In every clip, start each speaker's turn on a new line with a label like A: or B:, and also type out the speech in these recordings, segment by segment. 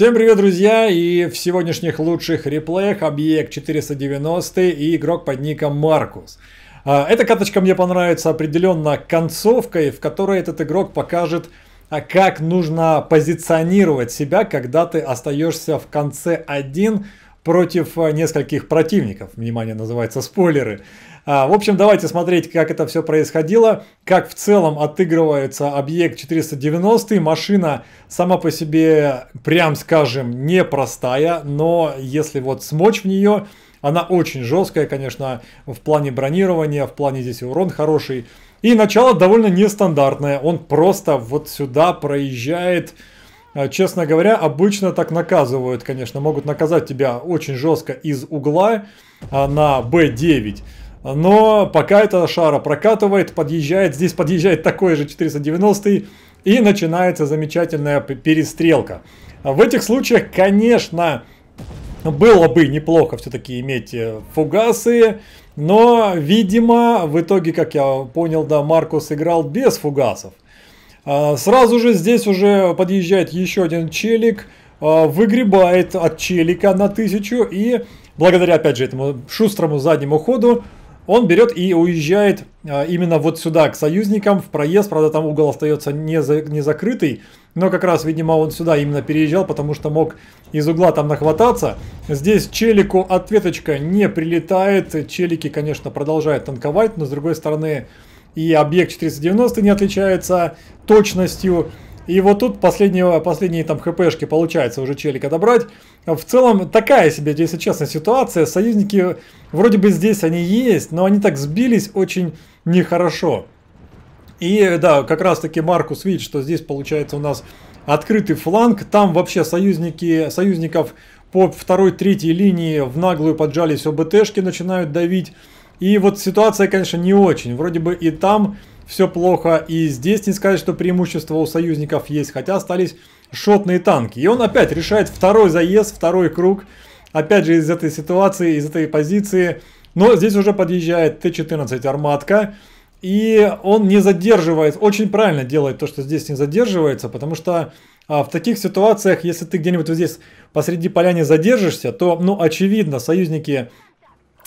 A: Всем привет, друзья! И в сегодняшних лучших реплеях объект 490 и игрок под ником Маркус. А, эта карточка мне понравится определенно концовкой, в которой этот игрок покажет, а как нужно позиционировать себя, когда ты остаешься в конце один против а, нескольких противников. Внимание, называется спойлеры. А, в общем, давайте смотреть, как это все происходило, как в целом отыгрывается объект 490. Машина сама по себе, прям скажем, непростая, но если вот смочь в нее, она очень жесткая, конечно, в плане бронирования, в плане здесь урон хороший. И начало довольно нестандартное. Он просто вот сюда проезжает. А, честно говоря, обычно так наказывают, конечно. Могут наказать тебя очень жестко из угла а, на B9. Но пока эта шара прокатывает, подъезжает, здесь подъезжает такой же 490 и начинается замечательная перестрелка. В этих случаях, конечно, было бы неплохо все-таки иметь э, фугасы, но, видимо, в итоге, как я понял, да, Маркус играл без фугасов. А, сразу же здесь уже подъезжает еще один челик, а, выгребает от челика на тысячу и благодаря, опять же, этому шустрому заднему ходу он берет и уезжает а, именно вот сюда, к союзникам, в проезд, правда там угол остается не, за, не закрытый, но как раз, видимо, он сюда именно переезжал, потому что мог из угла там нахвататься. Здесь челику ответочка не прилетает, челики, конечно, продолжают танковать, но с другой стороны и объект 490 не отличается точностью, и вот тут последние, последние там хпшки получается уже челика добрать. В целом такая себе, если честно, ситуация. Союзники вроде бы здесь они есть, но они так сбились очень нехорошо. И да, как раз таки Маркус видит, что здесь получается у нас открытый фланг. Там вообще союзники, союзников по второй, третьей линии в наглую поджались ОБТшки, начинают давить. И вот ситуация, конечно, не очень. Вроде бы и там все плохо. И здесь не сказать, что преимущество у союзников есть, хотя остались шотные танки. И он опять решает второй заезд, второй круг. Опять же из этой ситуации, из этой позиции. Но здесь уже подъезжает Т-14 «Арматка». И он не задерживается, очень правильно делает то, что здесь не задерживается, потому что а, в таких ситуациях, если ты где-нибудь вот здесь посреди поляны задержишься, то, ну, очевидно, союзники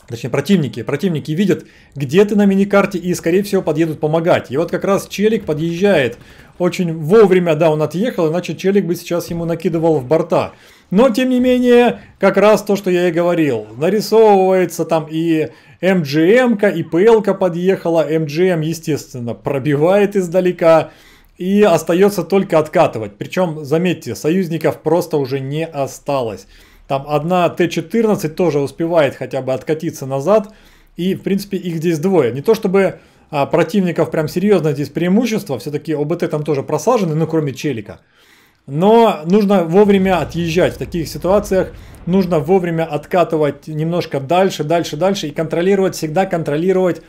A: Точнее, противники. Противники видят, где ты на миникарте, и, скорее всего, подъедут помогать. И вот как раз Челик подъезжает. Очень вовремя, да, он отъехал, иначе Челик бы сейчас ему накидывал в борта. Но, тем не менее, как раз то, что я и говорил. Нарисовывается там и МГМ-ка, и ПЛ-ка подъехала. МГМ, естественно, пробивает издалека. И остается только откатывать. Причем, заметьте, союзников просто уже не осталось. Там одна Т-14 тоже успевает хотя бы откатиться назад. И, в принципе, их здесь двое. Не то чтобы а, противников прям серьезно здесь преимущество, все-таки ОБТ там тоже просажены, ну, кроме Челика. Но нужно вовремя отъезжать в таких ситуациях, нужно вовремя откатывать немножко дальше, дальше, дальше и контролировать, всегда контролировать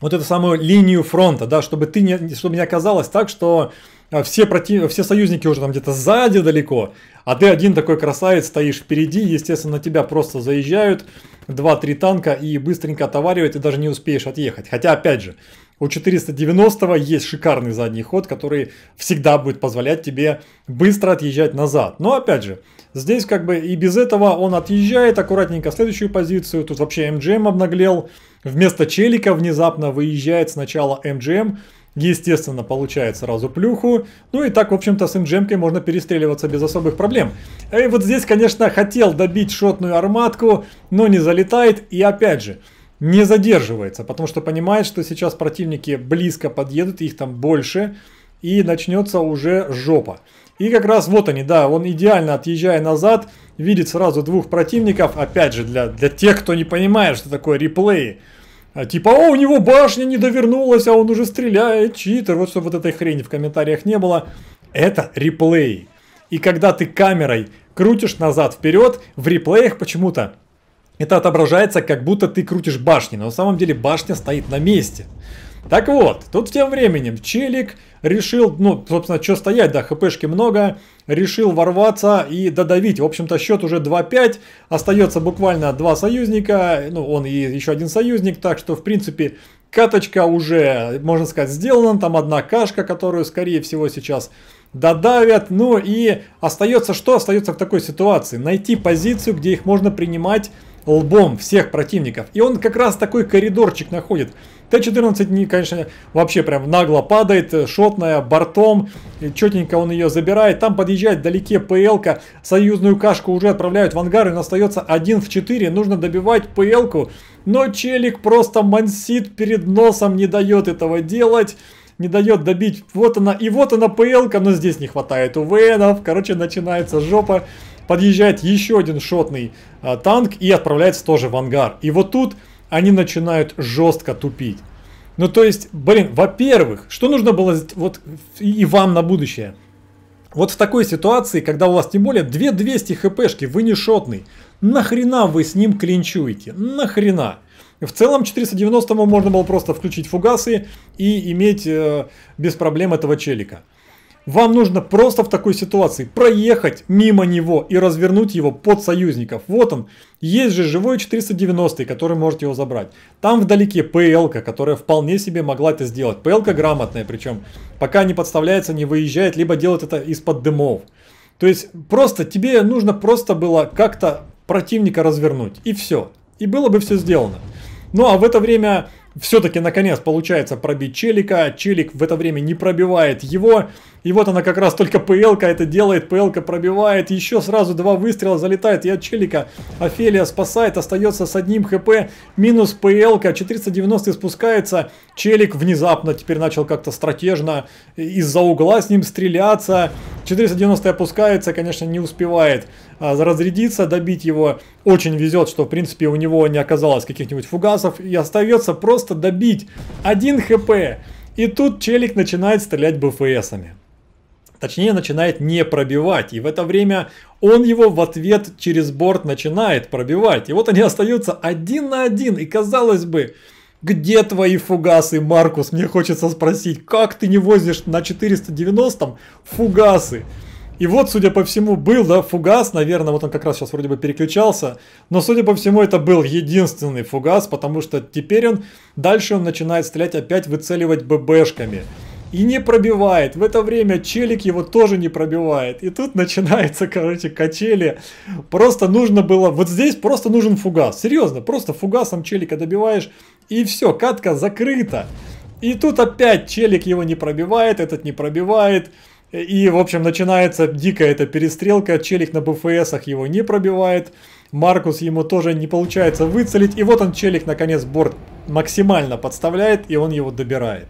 A: вот эту самую линию фронта, да, чтобы ты не, чтобы не оказалось так, что а, все, против, все союзники уже там где-то сзади далеко, а ты один такой красавец, стоишь впереди, естественно, тебя просто заезжают 2-3 танка и быстренько отоваривают, и даже не успеешь отъехать. Хотя, опять же, у 490 есть шикарный задний ход, который всегда будет позволять тебе быстро отъезжать назад. Но, опять же, здесь как бы и без этого он отъезжает аккуратненько в следующую позицию. Тут вообще МГМ обнаглел. Вместо челика внезапно выезжает сначала МГМ, естественно, получает сразу плюху. Ну и так, в общем-то, с инжемкой можно перестреливаться без особых проблем. И вот здесь, конечно, хотел добить шотную арматку, но не залетает. И опять же, не задерживается, потому что понимает, что сейчас противники близко подъедут, их там больше, и начнется уже жопа. И как раз вот они, да, он идеально отъезжая назад, видит сразу двух противников, опять же, для, для тех, кто не понимает, что такое реплеи. А типа, о, у него башня не довернулась, а он уже стреляет, читер. Вот чтобы вот этой хрени в комментариях не было. Это реплей. И когда ты камерой крутишь назад-вперед, в реплеях почему-то это отображается, как будто ты крутишь башни. Но на самом деле башня стоит на месте. Так вот, тут тем временем Челик решил, ну, собственно, что стоять, да, хпшки много, решил ворваться и додавить. В общем-то, счет уже 2-5, остается буквально два союзника, ну, он и еще один союзник, так что, в принципе, каточка уже, можно сказать, сделана, там одна кашка, которую, скорее всего, сейчас додавят. Ну и остается что? Остается в такой ситуации? Найти позицию, где их можно принимать лбом всех противников. И он как раз такой коридорчик находит. Т-14, конечно, вообще прям нагло падает, шотная, бортом, четенько он ее забирает, там подъезжает вдалеке ПЛ-ка, союзную кашку уже отправляют в ангар, и остается 1 в 4, нужно добивать ПЛ-ку, но челик просто мансит перед носом, не дает этого делать не дает добить. Вот она, и вот она ПЛ-ка, но здесь не хватает УВНов. Короче, начинается жопа подъезжает еще один шотный а, танк и отправляется тоже в ангар. И вот тут они начинают жестко тупить. Ну то есть, блин, во-первых, что нужно было вот и вам на будущее? Вот в такой ситуации, когда у вас тем более 2200 хпшки, вы не шотный, нахрена вы с ним клинчуете? Нахрена? В целом 490 можно было просто включить фугасы и иметь э, без проблем этого челика. Вам нужно просто в такой ситуации проехать мимо него и развернуть его под союзников. Вот он. Есть же живой 490, который может его забрать. Там вдалеке пл которая вполне себе могла это сделать. пл грамотная причем. Пока не подставляется, не выезжает, либо делает это из-под дымов. То есть просто тебе нужно просто было как-то противника развернуть. И все. И было бы все сделано. Ну а в это время все-таки наконец получается пробить Челика. Челик в это время не пробивает его. И вот она как раз только ПЛ это делает. ПЛ пробивает. Еще сразу два выстрела залетает и от Челика. Офелия спасает. Остается с одним хп. Минус ПЛ. 490 спускается. Челик внезапно теперь начал как-то стратежно из-за угла с ним стреляться. 490 опускается, конечно, не успевает а, разрядиться, добить его. Очень везет, что, в принципе, у него не оказалось каких-нибудь фугасов. И остается просто добить 1 хп. И тут челик начинает стрелять БФСами. Точнее, начинает не пробивать. И в это время он его в ответ через борт начинает пробивать. И вот они остаются один на один. И казалось бы, где твои фугасы, Маркус? Мне хочется спросить, как ты не возишь на 490 фугасы? И вот, судя по всему, был, да, фугас, наверное, вот он как раз сейчас вроде бы переключался, но, судя по всему, это был единственный фугас, потому что теперь он, дальше он начинает стрелять опять выцеливать ББшками и не пробивает. В это время челик его тоже не пробивает. И тут начинается, короче, качели. Просто нужно было... Вот здесь просто нужен фугас. Серьезно, просто фугасом челика добиваешь. И все, катка закрыта. И тут опять челик его не пробивает, этот не пробивает. И, в общем, начинается дикая эта перестрелка. Челик на БФСах его не пробивает. Маркус ему тоже не получается выцелить. И вот он, челик, наконец, борт максимально подставляет, и он его добирает.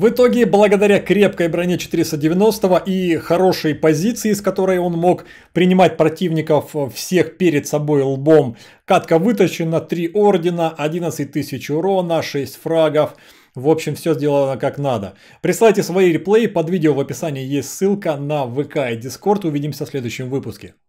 A: В итоге, благодаря крепкой броне 490 и хорошей позиции, с которой он мог принимать противников э, всех перед собой лбом, катка вытащена, 3 ордена, 11 тысяч урона, 6 фрагов. В общем, все сделано как надо. Присылайте свои реплеи, под видео в описании есть ссылка на ВК и Дискорд. Увидимся в следующем выпуске.